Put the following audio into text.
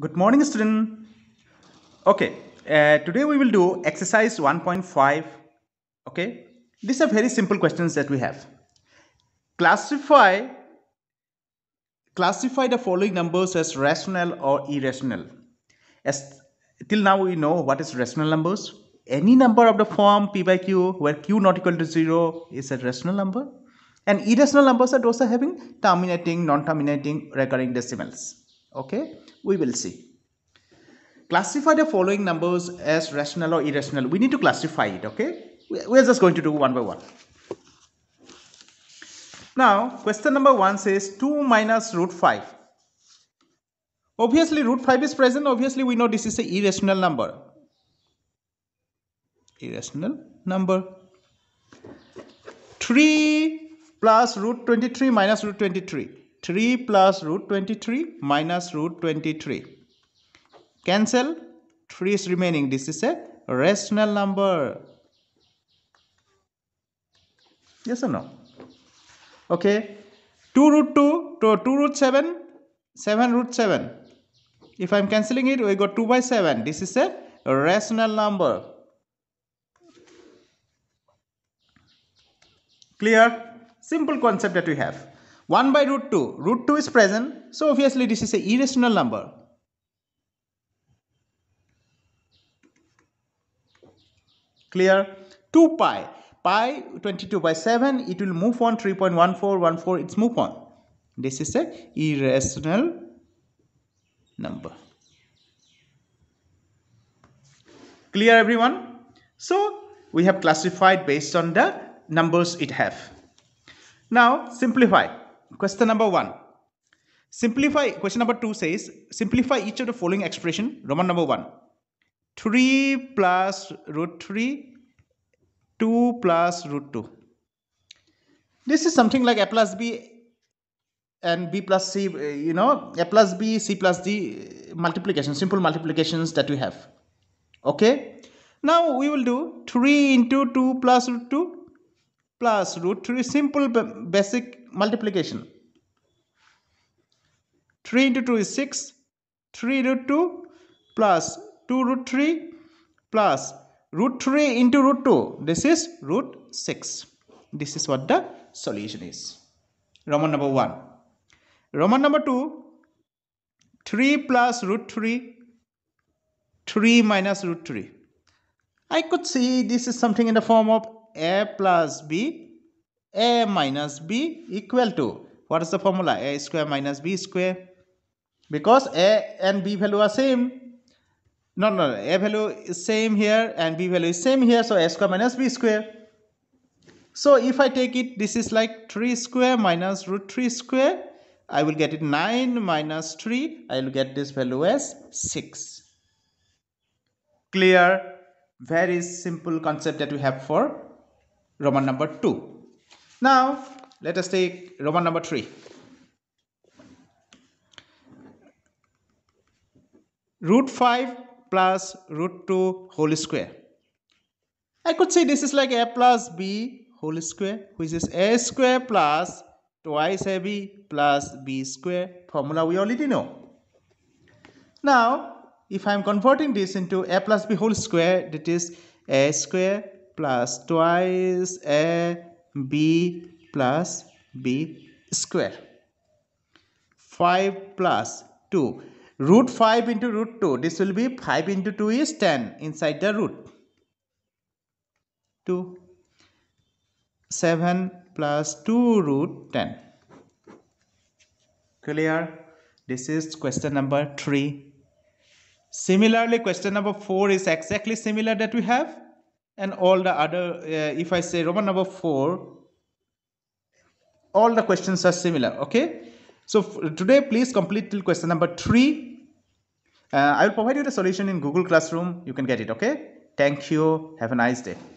Good morning student. Okay, uh, today we will do exercise 1.5. Okay, these are very simple questions that we have. Classify, classify the following numbers as rational or irrational. As till now we know what is rational numbers. Any number of the form p by q where q not equal to 0 is a rational number. And irrational numbers are those are having terminating, non-terminating, recurring decimals okay we will see classify the following numbers as rational or irrational we need to classify it okay we're just going to do one by one now question number one says 2 minus root 5 obviously root 5 is present obviously we know this is a irrational number irrational number 3 plus root 23 minus root 23 3 plus root 23 minus root 23. Cancel. 3 is remaining. This is a rational number. Yes or no? Okay. 2 root 2 to 2 root 7. 7 root 7. If I am cancelling it, we got 2 by 7. This is a rational number. Clear? Simple concept that we have. 1 by root 2. Root 2 is present. So obviously this is a irrational number. Clear? 2 pi. Pi 22 by 7. It will move on 3.1414. It's move on. This is a irrational number. Clear everyone? So we have classified based on the numbers it have. Now simplify. Question number one. Simplify, question number two says, simplify each of the following expression, Roman number one. 3 plus root 3, 2 plus root 2. This is something like a plus b and b plus c, you know, a plus b, c plus d multiplication, simple multiplications that we have. Okay. Now we will do 3 into 2 plus root 2 plus root 3, simple basic multiplication 3 into 2 is 6. 3 root 2 plus 2 root 3 plus root 3 into root 2. This is root 6. This is what the solution is. Roman number 1. Roman number 2. 3 plus root 3. 3 minus root 3. I could see this is something in the form of a plus b a minus b equal to what is the formula a square minus b square because a and b value are same no no a value is same here and b value is same here so a square minus b square so if i take it this is like 3 square minus root 3 square i will get it 9 minus 3 i will get this value as 6 clear very simple concept that we have for roman number 2 now let us take roman number 3 root 5 plus root 2 whole square. I could say this is like a plus b whole square which is a square plus twice ab plus b square formula we already know. Now if I am converting this into a plus b whole square that is a square plus twice a b plus b square. 5 plus 2 root 5 into root 2 this will be 5 into 2 is 10 inside the root 2 7 plus 2 root 10 clear this is question number 3 similarly question number 4 is exactly similar that we have and all the other uh, if i say roman number 4 all the questions are similar okay so today, please complete till question number three. Uh, I will provide you the solution in Google Classroom. You can get it, okay? Thank you. Have a nice day.